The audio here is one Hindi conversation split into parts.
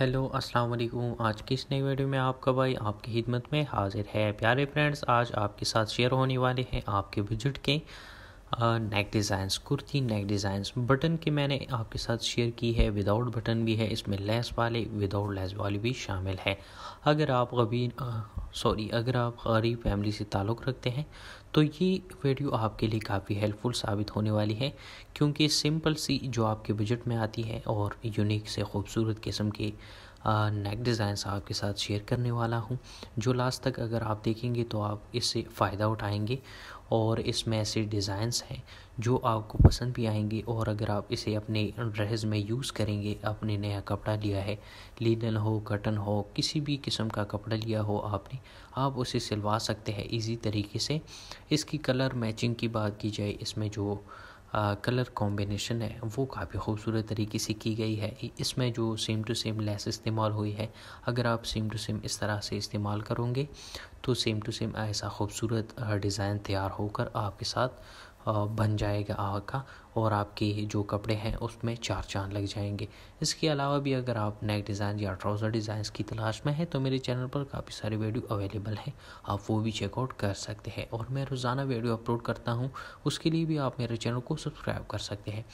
हेलो अस्सलाम वालेकुम आज की इस नई वीडियो में आपका भाई आपकी खिदमत में हाजिर है प्यारे फ्रेंड्स आज आपके साथ शेयर होने वाले हैं आपके बजट के neck designs kurti neck designs button की मैंने आपके साथ शेयर की है विदाउट बटन भी है इसमें लेस वाले विदाउट लेस वाले भी शामिल है अगर आप गबीर सॉरी अगर आप गरीब फैमिली से ताल्लुक़ रखते हैं तो ये वीडियो आपके लिए काफ़ी हेल्पफुल साबित होने वाली है क्योंकि सिंपल सी जो आपके बजट में आती है और यूनिक से खूबसूरत किस्म के नेक डिज़ाइंस आपके साथ शेयर करने वाला हूँ जो लास्ट तक अगर आप देखेंगे तो आप इससे फ़ायदा उठाएंगे और इसमें ऐसे डिज़ाइंस हैं जो आपको पसंद भी आएंगे और अगर आप इसे अपने ड्रेस में यूज़ करेंगे आपने नया कपड़ा लिया है लीडन हो कटन हो किसी भी किस्म का कपड़ा लिया हो आपने आप उसे सिलवा सकते हैं इजी तरीके से इसकी कलर मैचिंग की बात की जाए इसमें जो आ, कलर कॉम्बिनेशन है वो काफ़ी खूबसूरत तरीके से की गई है इसमें जो सेम टू सेम लेस इस्तेमाल हुई है अगर आप सेम टू सेम इस तरह से इस्तेमाल करोगे तो सेम टू सेम ऐसा खूबसूरत डिज़ाइन तैयार होकर आपके साथ बन जाएगा का और आपके जो कपड़े हैं उसमें चार चांद लग जाएंगे इसके अलावा भी अगर आप नेक डिज़ाइन या ट्राउज़र डिज़ाइन की तलाश में हैं तो मेरे चैनल पर काफ़ी सारे वीडियो अवेलेबल हैं आप वो भी चेकआउट कर सकते हैं और मैं रोज़ाना वीडियो अपलोड करता हूँ उसके लिए भी आप मेरे चैनल को सब्सक्राइब कर सकते हैं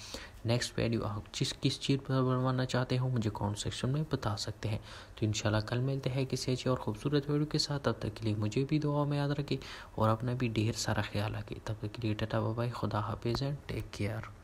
नेक्स्ट वीडियो आप जिस किस चीज़ पर बनवाना चाहते हो मुझे कॉमेंट सेक्शन में बता सकते हैं तो इंशाल्लाह कल मिलते हैं किसी अच्छी और खूबसूरत वीडियो के साथ तब तक के लिए मुझे भी दुआ में याद रखें और अपना भी ढेर सारा ख्याल रखें तब तक के लिए टाटा बाबा खुदा हाफिज़ एंड टेक केयर